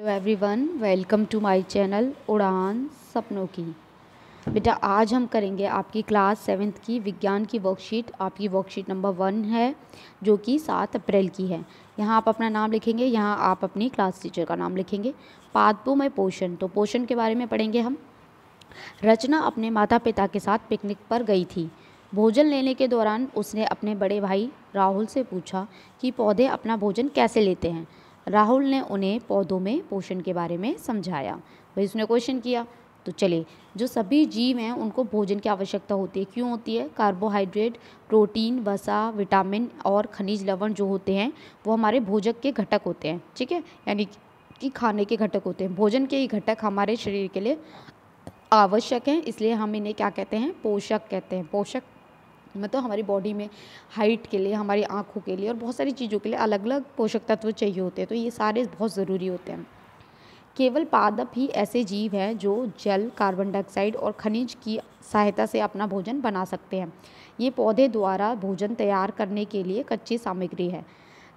hello everyone welcome to my channel उड़ान सपनों की बेटा आज हम करेंगे आपकी क्लास सेवेंथ की विज्ञान की वर्कशीट आपकी वर्कशीट नंबर वन है जो कि सात अप्रैल की है यहाँ आप अपना नाम लिखेंगे यहाँ आप अपनी क्लास टीचर का नाम लिखेंगे में पोषण तो पोषण के बारे में पढ़ेंगे हम रचना अपने माता पिता के साथ पिकनिक पर गई थी भोजन लेने के दौरान उसने अपने बड़े भाई राहुल से पूछा कि पौधे अपना भोजन कैसे लेते हैं राहुल ने उन्हें पौधों में पोषण के बारे में समझाया भाई उसने क्वेश्चन किया तो चले जो सभी जीव हैं उनको भोजन की आवश्यकता होती है क्यों होती है कार्बोहाइड्रेट प्रोटीन वसा विटामिन और खनिज लवण जो होते हैं वो हमारे भोजक के घटक होते हैं ठीक है यानी कि खाने के घटक होते हैं भोजन के ही घटक हमारे शरीर के लिए आवश्यक हैं इसलिए हम इन्हें क्या कहते हैं पोषक कहते हैं पोषक मतलब हमारी बॉडी में हाइट के लिए हमारी आँखों के लिए और बहुत सारी चीज़ों के लिए अलग अलग पोषक तत्व चाहिए होते हैं तो ये सारे बहुत ज़रूरी होते हैं केवल पादप ही ऐसे जीव हैं जो जल कार्बन डाइऑक्साइड और खनिज की सहायता से अपना भोजन बना सकते हैं ये पौधे द्वारा भोजन तैयार करने के लिए कच्ची सामग्री है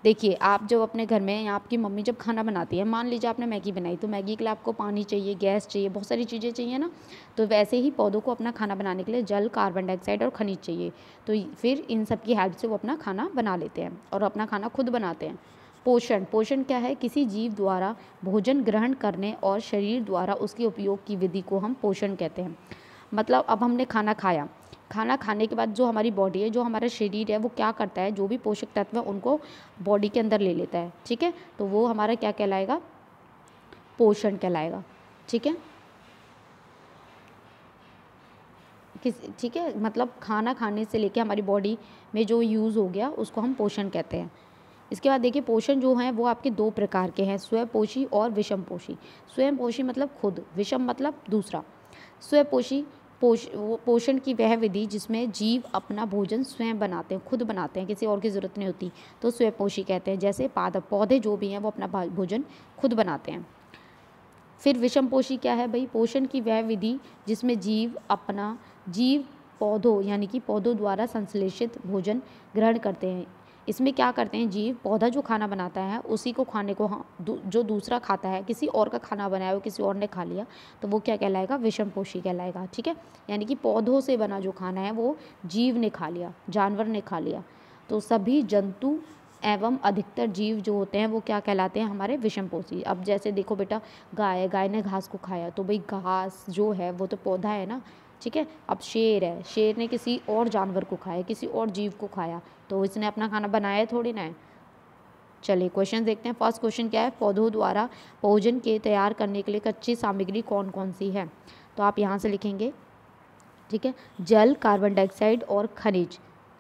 देखिए आप जब अपने घर में या आपकी मम्मी जब खाना बनाती है मान लीजिए आपने मैगी बनाई तो मैगी के लिए आपको पानी चाहिए गैस चाहिए बहुत सारी चीज़ें चाहिए ना तो वैसे ही पौधों को अपना खाना बनाने के लिए जल कार्बन डाइऑक्साइड और खनिज चाहिए तो फिर इन सब की हेल्प से वो अपना खाना बना लेते हैं और अपना खाना खुद बनाते हैं पोषण पोषण क्या है किसी जीव द्वारा भोजन ग्रहण करने और शरीर द्वारा उसके उपयोग की विधि को हम पोषण कहते हैं मतलब अब हमने खाना खाया खाना खाने के बाद जो हमारी बॉडी है जो हमारा शरीर है वो क्या करता है जो भी पोषक तत्व है उनको बॉडी के अंदर ले लेता है ठीक है तो वो हमारा क्या कहलाएगा पोषण कहलाएगा ठीक है किस ठीक है मतलब खाना खाने से लेके हमारी बॉडी में जो यूज़ हो गया उसको हम पोषण कहते हैं इसके बाद देखिए पोषण जो हैं वो आपके दो प्रकार के हैं पोषी और विषमपोषी स्वयंपोषी मतलब खुद विषम मतलब दूसरा स्वयपोषी पोष पोषण की वह विधि जिसमें जीव अपना भोजन स्वयं बनाते हैं खुद बनाते हैं किसी और की ज़रूरत नहीं होती तो स्वयंपोषी कहते हैं जैसे पादप पौधे जो भी हैं वो अपना भोजन खुद बनाते हैं फिर विषम पोषी क्या है भाई पोषण की वह विधि जिसमें जीव अपना जीव पौधों यानी कि पौधों द्वारा संश्लेषित भोजन ग्रहण करते हैं इसमें क्या करते हैं जीव पौधा जो खाना बनाता है उसी को खाने को हाँ दू, जो दूसरा खाता है किसी और का खाना बनाया हो किसी और ने खा लिया तो वो क्या कहलाएगा विषम पोषी कहलाएगा ठीक है यानी कि पौधों से बना जो खाना है वो जीव ने खा लिया जानवर ने खा लिया तो सभी जंतु एवं अधिकतर जीव जो होते हैं वो क्या कहलाते हैं हमारे विषम पोषी अब जैसे देखो बेटा गाय गाय ने घास को खाया तो भाई घास जो है वो तो पौधा है ना ठीक है अब शेर है शेर ने किसी और जानवर को खाया किसी और जीव को खाया तो इसने अपना खाना बनाया थोड़ी ना चलिए क्वेश्चन देखते हैं फर्स्ट क्वेश्चन क्या है पौधों द्वारा भोजन के तैयार करने के लिए कच्ची सामग्री कौन कौन सी है तो आप यहाँ से लिखेंगे ठीक है जल कार्बन डाइऑक्साइड और खनिज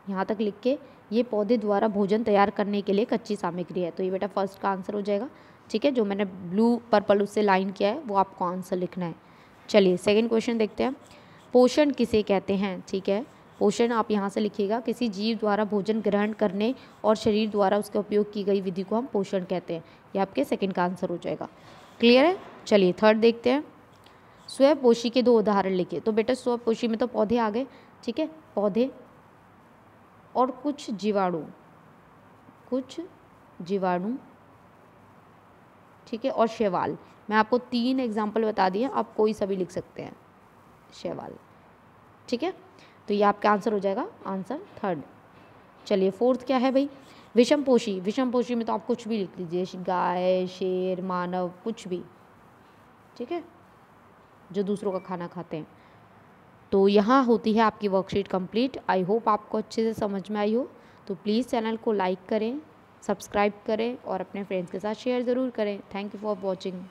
यहाँ तक लिख के ये पौधे द्वारा भोजन तैयार करने के लिए कच्ची सामग्री है तो ये बेटा फर्स्ट का आंसर हो जाएगा ठीक है जो मैंने ब्लू पर्पल उससे लाइन किया है वो आपको आंसर लिखना है चलिए सेकेंड क्वेश्चन देखते हैं पोषण किसे कहते हैं ठीक है पोषण आप यहाँ से लिखिएगा किसी जीव द्वारा भोजन ग्रहण करने और शरीर द्वारा उसके उपयोग की गई विधि को हम पोषण कहते हैं ये आपके सेकंड का आंसर हो जाएगा क्लियर है चलिए थर्ड देखते हैं स्वपोषी के दो उदाहरण लिखिए तो बेटा स्वपोषी में तो पौधे आ गए ठीक है पौधे और कुछ जीवाणु कुछ जीवाणु ठीक है और शैवाल मैं आपको तीन एग्जाम्पल बता दिए आप कोई सभी लिख सकते हैं शैवाल ठीक है तो ये आपका आंसर हो जाएगा आंसर थर्ड चलिए फोर्थ क्या है भाई विषम पोशी विषम पोशी में तो आप कुछ भी लिख लीजिए गाय शेर मानव कुछ भी ठीक है जो दूसरों का खाना खाते हैं तो यहाँ होती है आपकी वर्कशीट कंप्लीट आई होप आपको अच्छे से समझ में आई हो तो प्लीज़ चैनल को लाइक करें सब्सक्राइब करें और अपने फ्रेंड्स के साथ शेयर ज़रूर करें थैंक यू फॉर वॉचिंग